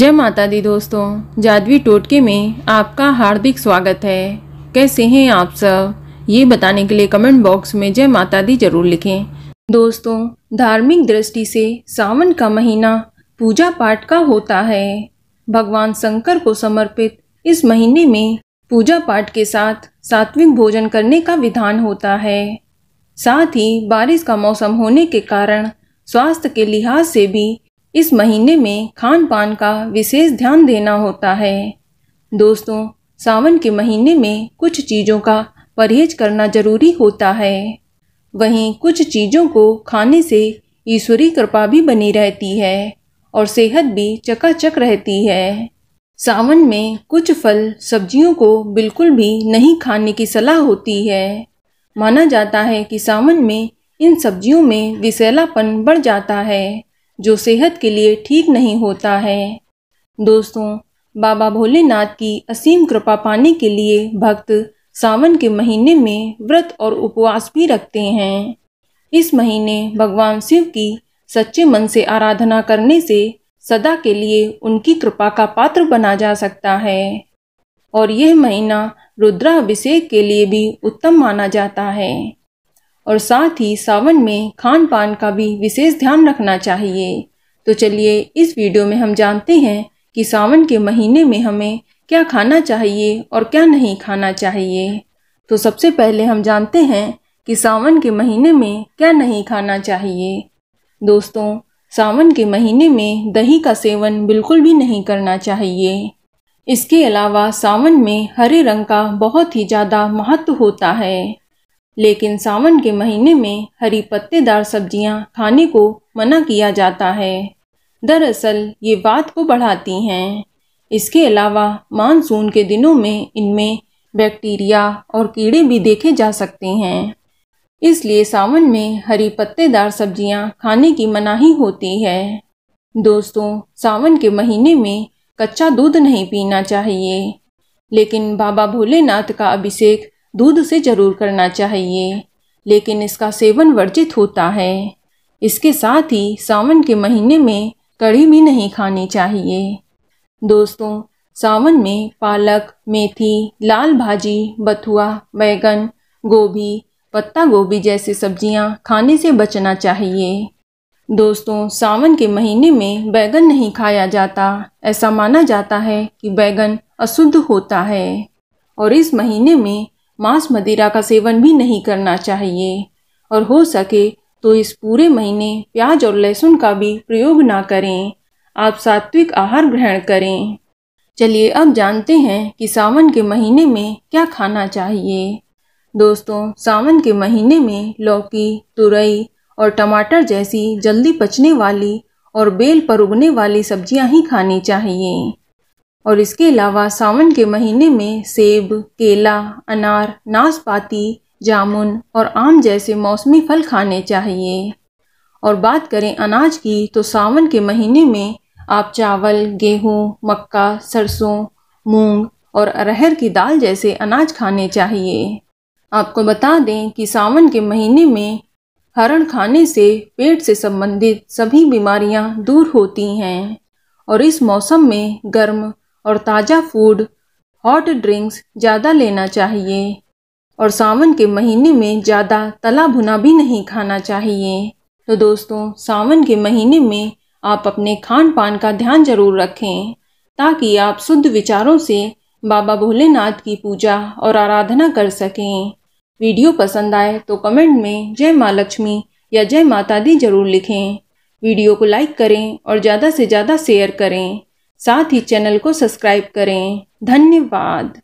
जय माता दी दोस्तों जादवी टोटके में आपका हार्दिक स्वागत है कैसे हैं आप सब ये बताने के लिए कमेंट बॉक्स में जय माता दी जरूर लिखें दोस्तों धार्मिक दृष्टि से सावन का महीना पूजा पाठ का होता है भगवान शंकर को समर्पित इस महीने में पूजा पाठ के साथ सात्विक भोजन करने का विधान होता है साथ ही बारिश का मौसम होने के कारण स्वास्थ्य के लिहाज से भी इस महीने में खान पान का विशेष ध्यान देना होता है दोस्तों सावन के महीने में कुछ चीज़ों का परहेज करना जरूरी होता है वहीं कुछ चीज़ों को खाने से ईश्वरी कृपा भी बनी रहती है और सेहत भी चकाचक रहती है सावन में कुछ फल सब्जियों को बिल्कुल भी नहीं खाने की सलाह होती है माना जाता है कि सावन में इन सब्जियों में विशैलापन बढ़ जाता है जो सेहत के लिए ठीक नहीं होता है दोस्तों बाबा भोलेनाथ की असीम कृपा पाने के लिए भक्त सावन के महीने में व्रत और उपवास भी रखते हैं इस महीने भगवान शिव की सच्चे मन से आराधना करने से सदा के लिए उनकी कृपा का पात्र बना जा सकता है और यह महीना रुद्राभिषेक के लिए भी उत्तम माना जाता है और साथ ही सावन में खान पान का भी विशेष ध्यान रखना चाहिए तो चलिए इस वीडियो में हम जानते हैं कि सावन के महीने में हमें क्या खाना चाहिए और क्या नहीं खाना चाहिए तो सबसे पहले हम जानते हैं कि सावन के महीने में क्या नहीं खाना चाहिए दोस्तों सावन के महीने में दही का सेवन बिल्कुल भी नहीं करना चाहिए इसके अलावा सावन में हरे रंग का बहुत ही ज़्यादा महत्व होता है लेकिन सावन के महीने में हरी पत्तेदार सब्जियां खाने को मना किया जाता है दरअसल ये बात को बढ़ाती हैं इसके अलावा मानसून के दिनों में इनमें बैक्टीरिया और कीड़े भी देखे जा सकते हैं इसलिए सावन में हरी पत्तेदार सब्जियां खाने की मनाही होती है दोस्तों सावन के महीने में कच्चा दूध नहीं पीना चाहिए लेकिन बाबा भोलेनाथ का अभिषेक दूध से जरूर करना चाहिए लेकिन इसका सेवन वर्जित होता है इसके साथ ही सावन के महीने में कढ़ी भी नहीं खानी चाहिए दोस्तों सावन में पालक मेथी लाल भाजी बथुआ बैगन गोभी पत्ता गोभी जैसी सब्जियां खाने से बचना चाहिए दोस्तों सावन के महीने में बैगन नहीं खाया जाता ऐसा माना जाता है कि बैगन अशुद्ध होता है और इस महीने में मांस मदिरा का सेवन भी नहीं करना चाहिए और हो सके तो इस पूरे महीने प्याज और लहसुन का भी प्रयोग ना करें आप सात्विक आहार ग्रहण करें चलिए अब जानते हैं कि सावन के महीने में क्या खाना चाहिए दोस्तों सावन के महीने में लौकी तुरई और टमाटर जैसी जल्दी पचने वाली और बेल पर उगने वाली सब्जियां ही खानी चाहिए और इसके अलावा सावन के महीने में सेब केला अनार नाशपाती जामुन और आम जैसे मौसमी फल खाने चाहिए और बात करें अनाज की तो सावन के महीने में आप चावल गेहूँ मक्का सरसों मूंग और अरहर की दाल जैसे अनाज खाने चाहिए आपको बता दें कि सावन के महीने में हरण खाने से पेट से संबंधित सभी बीमारियां दूर होती हैं और इस मौसम में गर्म और ताज़ा फूड हॉट ड्रिंक्स ज़्यादा लेना चाहिए और सावन के महीने में ज़्यादा तला भुना भी नहीं खाना चाहिए तो दोस्तों सावन के महीने में आप अपने खान पान का ध्यान जरूर रखें ताकि आप शुद्ध विचारों से बाबा भोलेनाथ की पूजा और आराधना कर सकें वीडियो पसंद आए तो कमेंट में जय माँ लक्ष्मी या जय माता दी जरूर लिखें वीडियो को लाइक करें और ज़्यादा से ज़्यादा शेयर करें साथ ही चैनल को सब्सक्राइब करें धन्यवाद